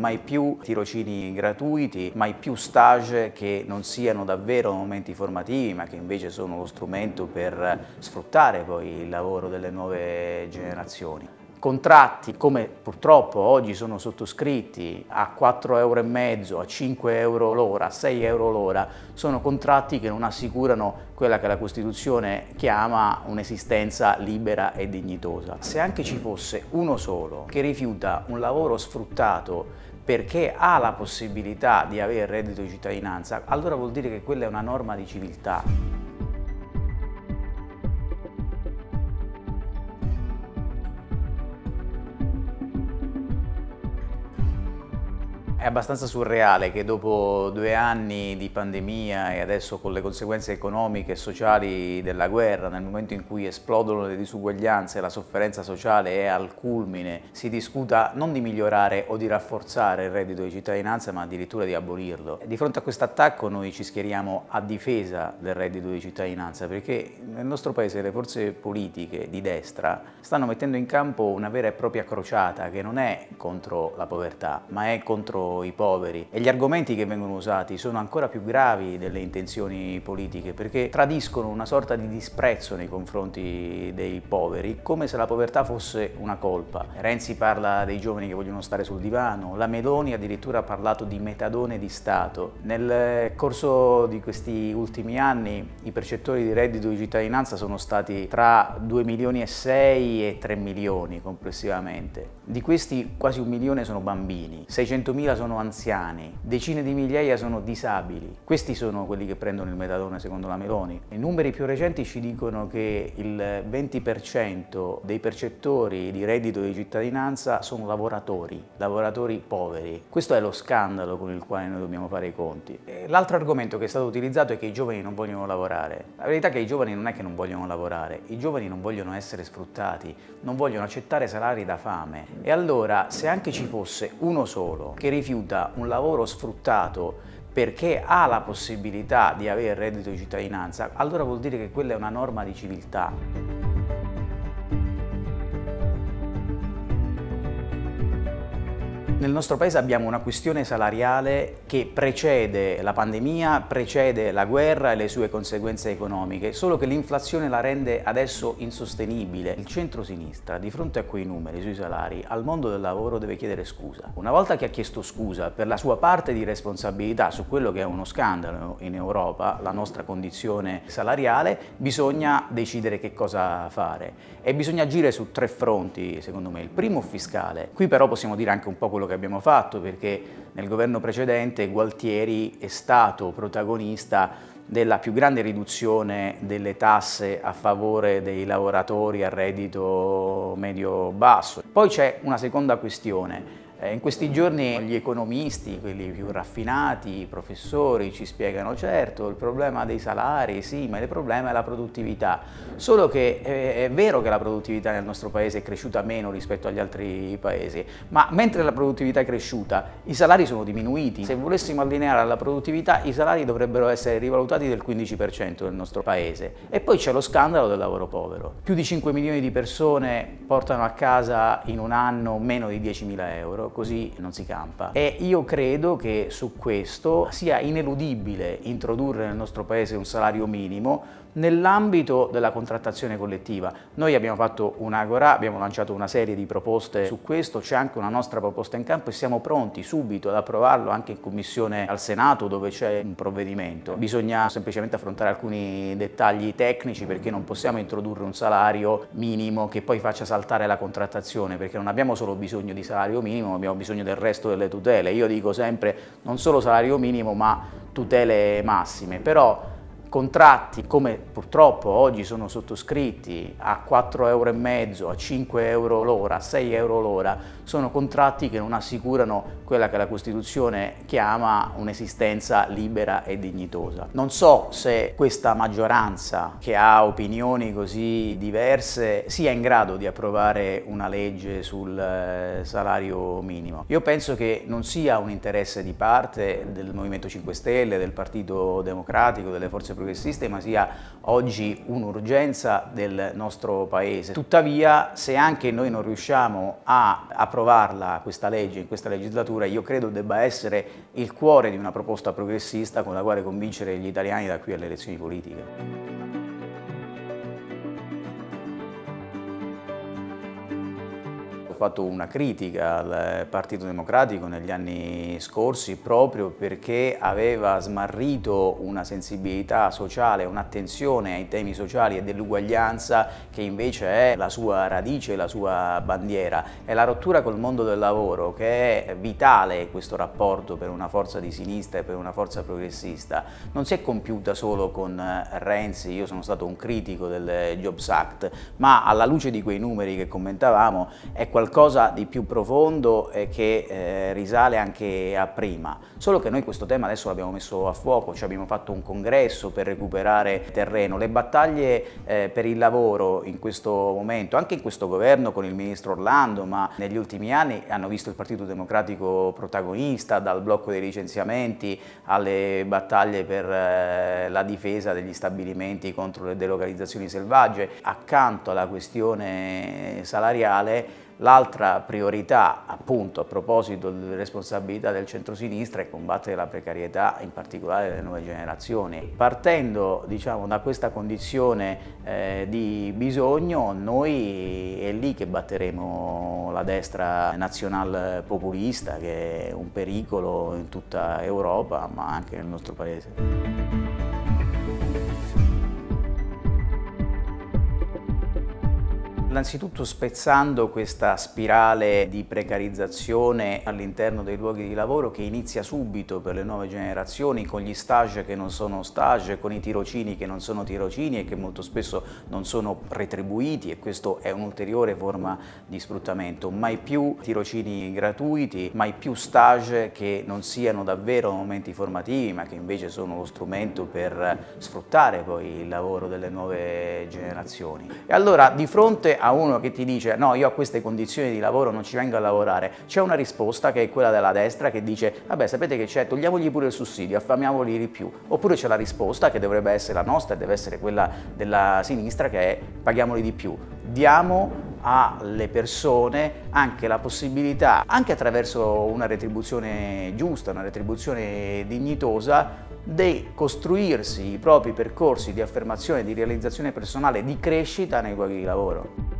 Mai più tirocini gratuiti, mai più stage che non siano davvero momenti formativi ma che invece sono lo strumento per sfruttare poi il lavoro delle nuove generazioni contratti come purtroppo oggi sono sottoscritti a 4,5 euro, a 5 euro l'ora, a 6 euro l'ora, sono contratti che non assicurano quella che la Costituzione chiama un'esistenza libera e dignitosa. Se anche ci fosse uno solo che rifiuta un lavoro sfruttato perché ha la possibilità di avere reddito di cittadinanza, allora vuol dire che quella è una norma di civiltà. È abbastanza surreale che dopo due anni di pandemia e adesso con le conseguenze economiche e sociali della guerra, nel momento in cui esplodono le disuguaglianze e la sofferenza sociale è al culmine, si discuta non di migliorare o di rafforzare il reddito di cittadinanza, ma addirittura di abolirlo. Di fronte a questo attacco noi ci schieriamo a difesa del reddito di cittadinanza, perché nel nostro paese le forze politiche di destra stanno mettendo in campo una vera e propria crociata che non è contro la povertà, ma è contro i poveri. E gli argomenti che vengono usati sono ancora più gravi delle intenzioni politiche perché tradiscono una sorta di disprezzo nei confronti dei poveri, come se la povertà fosse una colpa. Renzi parla dei giovani che vogliono stare sul divano, la Meloni addirittura ha parlato di metadone di Stato. Nel corso di questi ultimi anni i percettori di reddito di cittadinanza sono stati tra 2 milioni e 6 e 3 milioni complessivamente. Di questi quasi un milione sono bambini, 600 mila sono sono anziani, decine di migliaia sono disabili. Questi sono quelli che prendono il metadone secondo la Meloni. I numeri più recenti ci dicono che il 20% dei percettori di reddito di cittadinanza sono lavoratori, lavoratori poveri. Questo è lo scandalo con il quale noi dobbiamo fare i conti. L'altro argomento che è stato utilizzato è che i giovani non vogliono lavorare. La verità è che i giovani non è che non vogliono lavorare, i giovani non vogliono essere sfruttati, non vogliono accettare salari da fame. E allora, se anche ci fosse uno solo che riflette rifiuta un lavoro sfruttato perché ha la possibilità di avere reddito di cittadinanza, allora vuol dire che quella è una norma di civiltà. Nel nostro paese abbiamo una questione salariale che precede la pandemia, precede la guerra e le sue conseguenze economiche, solo che l'inflazione la rende adesso insostenibile. Il centro-sinistra, di fronte a quei numeri sui salari, al mondo del lavoro deve chiedere scusa. Una volta che ha chiesto scusa per la sua parte di responsabilità su quello che è uno scandalo in Europa, la nostra condizione salariale, bisogna decidere che cosa fare e bisogna agire su tre fronti, secondo me. Il primo fiscale. Qui però possiamo dire anche un po' quello che che abbiamo fatto perché nel governo precedente Gualtieri è stato protagonista della più grande riduzione delle tasse a favore dei lavoratori a reddito medio-basso. Poi c'è una seconda questione, eh, in questi giorni gli economisti, quelli più raffinati, i professori ci spiegano certo il problema dei salari, sì, ma il problema è la produttività. Solo che eh, è vero che la produttività nel nostro paese è cresciuta meno rispetto agli altri paesi, ma mentre la produttività è cresciuta, i salari sono diminuiti. Se volessimo allineare alla produttività, i salari dovrebbero essere rivalutati del 15% nel nostro paese. E poi c'è lo scandalo del lavoro povero. Più di 5 milioni di persone portano a casa in un anno meno di 10.000 euro così non si campa. E io credo che su questo sia ineludibile introdurre nel nostro paese un salario minimo Nell'ambito della contrattazione collettiva, noi abbiamo fatto un'agora, abbiamo lanciato una serie di proposte su questo, c'è anche una nostra proposta in campo e siamo pronti subito ad approvarlo anche in commissione al Senato dove c'è un provvedimento. Bisogna semplicemente affrontare alcuni dettagli tecnici perché non possiamo introdurre un salario minimo che poi faccia saltare la contrattazione perché non abbiamo solo bisogno di salario minimo, abbiamo bisogno del resto delle tutele. Io dico sempre non solo salario minimo ma tutele massime, però contratti come purtroppo oggi sono sottoscritti a 4,5 euro, a 5 euro l'ora, a 6 euro l'ora, sono contratti che non assicurano quella che la Costituzione chiama un'esistenza libera e dignitosa. Non so se questa maggioranza che ha opinioni così diverse sia in grado di approvare una legge sul eh, salario minimo. Io penso che non sia un interesse di parte del Movimento 5 Stelle, del Partito Democratico, delle forze progressiste proprio che il sistema sia oggi un'urgenza del nostro Paese. Tuttavia, se anche noi non riusciamo a approvarla questa legge in questa legislatura, io credo debba essere il cuore di una proposta progressista con la quale convincere gli italiani da qui alle elezioni politiche. ho fatto una critica al Partito Democratico negli anni scorsi proprio perché aveva smarrito una sensibilità sociale, un'attenzione ai temi sociali e dell'uguaglianza che invece è la sua radice, la sua bandiera. È la rottura col mondo del lavoro che è vitale questo rapporto per una forza di sinistra e per una forza progressista. Non si è compiuta solo con eh, Renzi, io sono stato un critico del Jobs Act, ma alla luce di quei numeri che commentavamo è qualcosa qualcosa di più profondo e che eh, risale anche a prima. Solo che noi questo tema adesso l'abbiamo messo a fuoco, cioè abbiamo fatto un congresso per recuperare terreno. Le battaglie eh, per il lavoro in questo momento, anche in questo governo con il ministro Orlando, ma negli ultimi anni hanno visto il Partito Democratico protagonista, dal blocco dei licenziamenti alle battaglie per eh, la difesa degli stabilimenti contro le delocalizzazioni selvagge. Accanto alla questione salariale L'altra priorità, appunto, a proposito delle responsabilità del centrosinistra è combattere la precarietà, in particolare delle nuove generazioni. Partendo diciamo, da questa condizione eh, di bisogno, noi è lì che batteremo la destra nazional populista, che è un pericolo in tutta Europa, ma anche nel nostro paese. innanzitutto spezzando questa spirale di precarizzazione all'interno dei luoghi di lavoro che inizia subito per le nuove generazioni con gli stage che non sono stage, con i tirocini che non sono tirocini e che molto spesso non sono retribuiti e questo è un'ulteriore forma di sfruttamento. Mai più tirocini gratuiti, mai più stage che non siano davvero momenti formativi ma che invece sono lo strumento per sfruttare poi il lavoro delle nuove generazioni. E allora di fronte a uno che ti dice no, io ho queste condizioni di lavoro non ci vengo a lavorare, c'è una risposta che è quella della destra che dice vabbè sapete che c'è, togliamogli pure il sussidio, affamiamoli di più. Oppure c'è la risposta che dovrebbe essere la nostra e deve essere quella della sinistra che è paghiamoli di più. Diamo alle persone anche la possibilità, anche attraverso una retribuzione giusta, una retribuzione dignitosa, di costruirsi i propri percorsi di affermazione, di realizzazione personale, di crescita nei luoghi di lavoro.